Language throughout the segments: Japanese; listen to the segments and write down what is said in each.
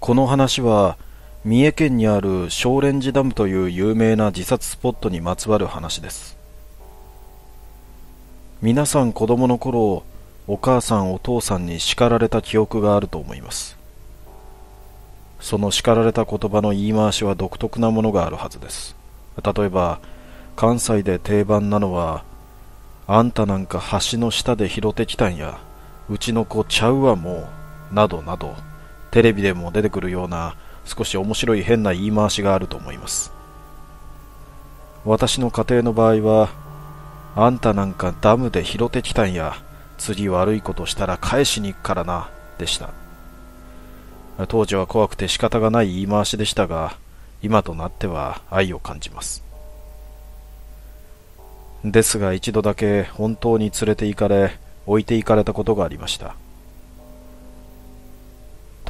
この話は三重県にある少蓮寺ダムという有名な自殺スポットにまつわる話です皆さん子供の頃お母さんお父さんに叱られた記憶があると思いますその叱られた言葉の言い回しは独特なものがあるはずです例えば関西で定番なのは「あんたなんか橋の下で拾ってきたんやうちの子ちゃうわもう」などなどテレビでも出てくるような少し面白い変な言い回しがあると思います私の家庭の場合はあんたなんかダムで拾ってきたんや次悪いことしたら返しに行くからなでした当時は怖くて仕方がない言い回しでしたが今となっては愛を感じますですが一度だけ本当に連れて行かれ置いていかれたことがありました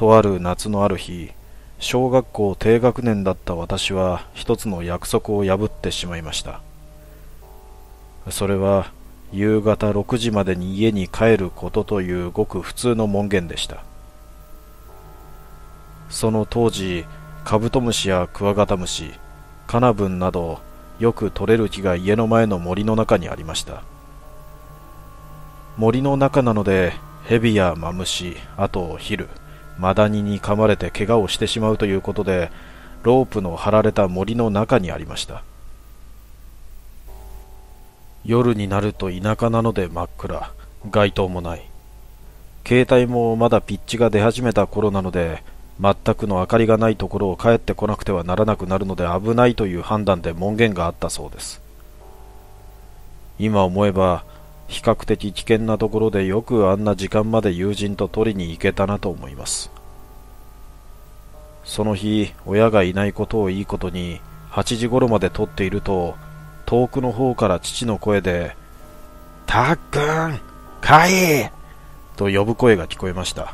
とある夏のある日小学校低学年だった私は一つの約束を破ってしまいましたそれは夕方6時までに家に帰ることというごく普通の門限でしたその当時カブトムシやクワガタムシカナブンなどよく取れる木が家の前の森の中にありました森の中なのでヘビやマムシあとヒルマダニに噛まれて怪我をしてしまうということでロープの張られた森の中にありました夜になると田舎なので真っ暗街灯もない携帯もまだピッチが出始めた頃なので全くの明かりがないところを帰ってこなくてはならなくなるので危ないという判断で門限があったそうです今思えば比較的危険なところでよくあんな時間まで友人と取りに行けたなと思いますその日親がいないことをいいことに8時頃まで取っていると遠くの方から父の声で「たっくんかい!」と呼ぶ声が聞こえました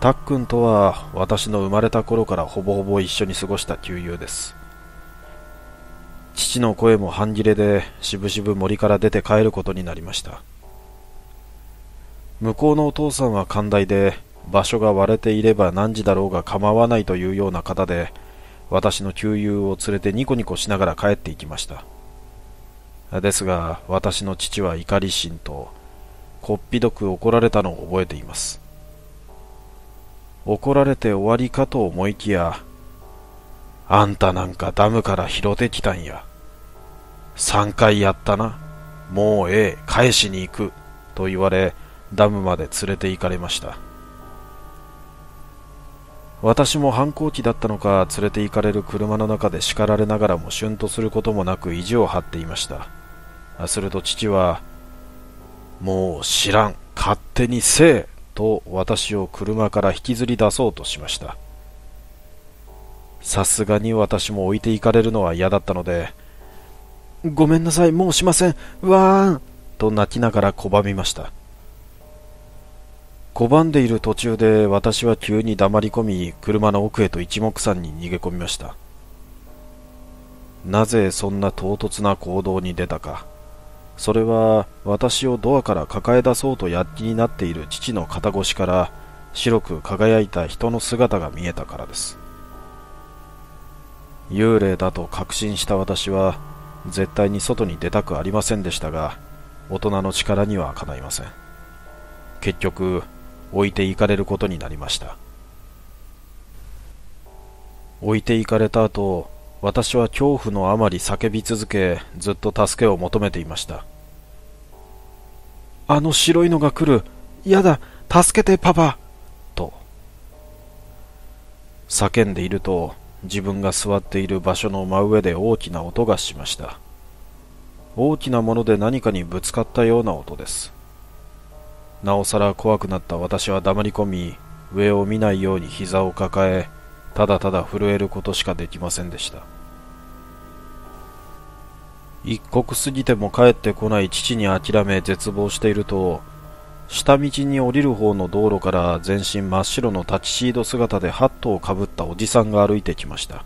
たっくんとは私の生まれた頃からほぼほぼ一緒に過ごした旧友です父の声も半切れでしぶしぶ森から出て帰ることになりました向こうのお父さんは寛大で場所が割れていれば何時だろうが構わないというような方で私の旧友を連れてニコニコしながら帰っていきましたですが私の父は怒り心とこっぴどく怒られたのを覚えています怒られて終わりかと思いきやあんたなんかダムから拾ってきたんや。三回やったな。もうええ、返しに行く。と言われ、ダムまで連れて行かれました。私も反抗期だったのか連れて行かれる車の中で叱られながらもしゅんとすることもなく意地を張っていましたすると父は「もう知らん勝手にせえ」と私を車から引きずり出そうとしましたさすがに私も置いていかれるのは嫌だったので、ごめんなさい、もうしません、わーんと泣きながら拒みました。拒んでいる途中で私は急に黙り込み、車の奥へと一目散に逃げ込みました。なぜそんな唐突な行動に出たか。それは私をドアから抱え出そうと躍起になっている父の肩越しから白く輝いた人の姿が見えたからです。幽霊だと確信した私は絶対に外に出たくありませんでしたが大人の力にはかないません結局置いていかれることになりました置いていかれた後私は恐怖のあまり叫び続けずっと助けを求めていましたあの白いのが来るやだ助けてパパと叫んでいると自分が座っている場所の真上で大きな音がしました大きなもので何かにぶつかったような音ですなおさら怖くなった私は黙り込み上を見ないように膝を抱えただただ震えることしかできませんでした一刻過ぎても帰ってこない父に諦め絶望していると下道に降りる方の道路から全身真っ白のタキシード姿でハットをかぶったおじさんが歩いてきました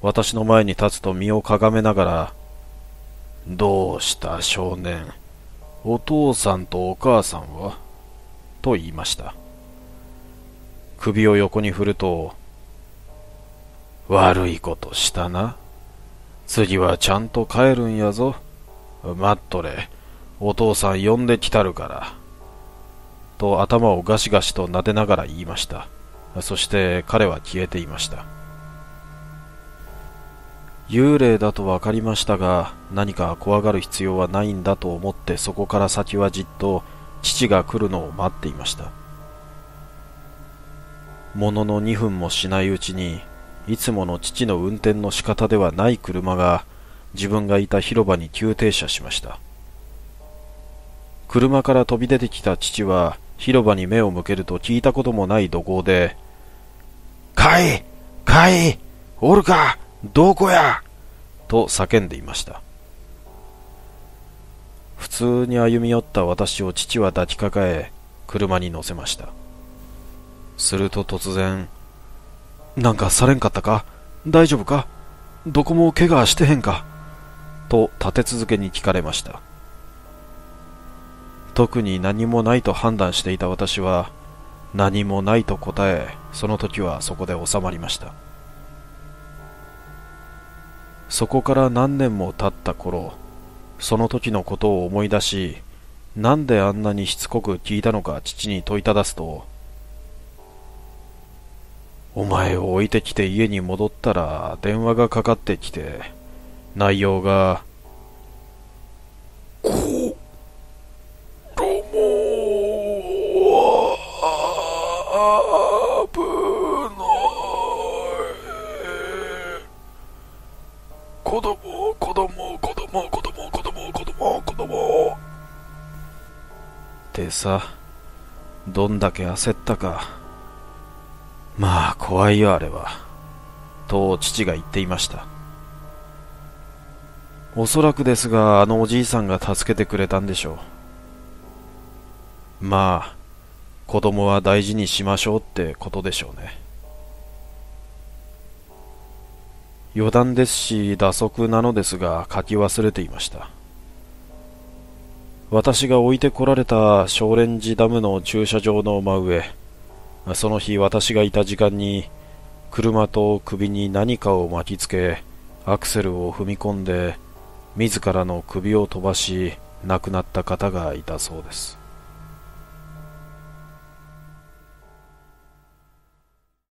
私の前に立つと身をかがめながら「どうした少年お父さんとお母さんは?」と言いました首を横に振ると「悪いことしたな次はちゃんと帰るんやぞ待っとれお父さん呼んできたるから。と頭をガシガシと撫でながら言いました。そして彼は消えていました。幽霊だと分かりましたが、何か怖がる必要はないんだと思ってそこから先はじっと父が来るのを待っていました。ものの2分もしないうちに、いつもの父の運転の仕方ではない車が自分がいた広場に急停車しました。車から飛び出てきた父は広場に目を向けると聞いたこともない怒号で、かいかいおるかどこやと叫んでいました。普通に歩み寄った私を父は抱きかかえ、車に乗せました。すると突然、なんかされんかったか大丈夫かどこも怪我してへんかと立て続けに聞かれました。特に何もないと判断していた私は何もないと答えその時はそこで収まりましたそこから何年も経った頃その時のことを思い出し何であんなにしつこく聞いたのか父に問いただすとお前を置いてきて家に戻ったら電話がかかってきて内容が子供子供子供子供子供子供子供ってさどんだけ焦ったかまあ怖いよあれはと父が言っていましたおそらくですがあのおじいさんが助けてくれたんでしょうまあ子供は大事にしましょうってことでしょうね余談ですし打足なのですが書き忘れていました私が置いてこられた少蓮寺ダムの駐車場の真上その日私がいた時間に車と首に何かを巻きつけアクセルを踏み込んで自らの首を飛ばし亡くなった方がいたそうです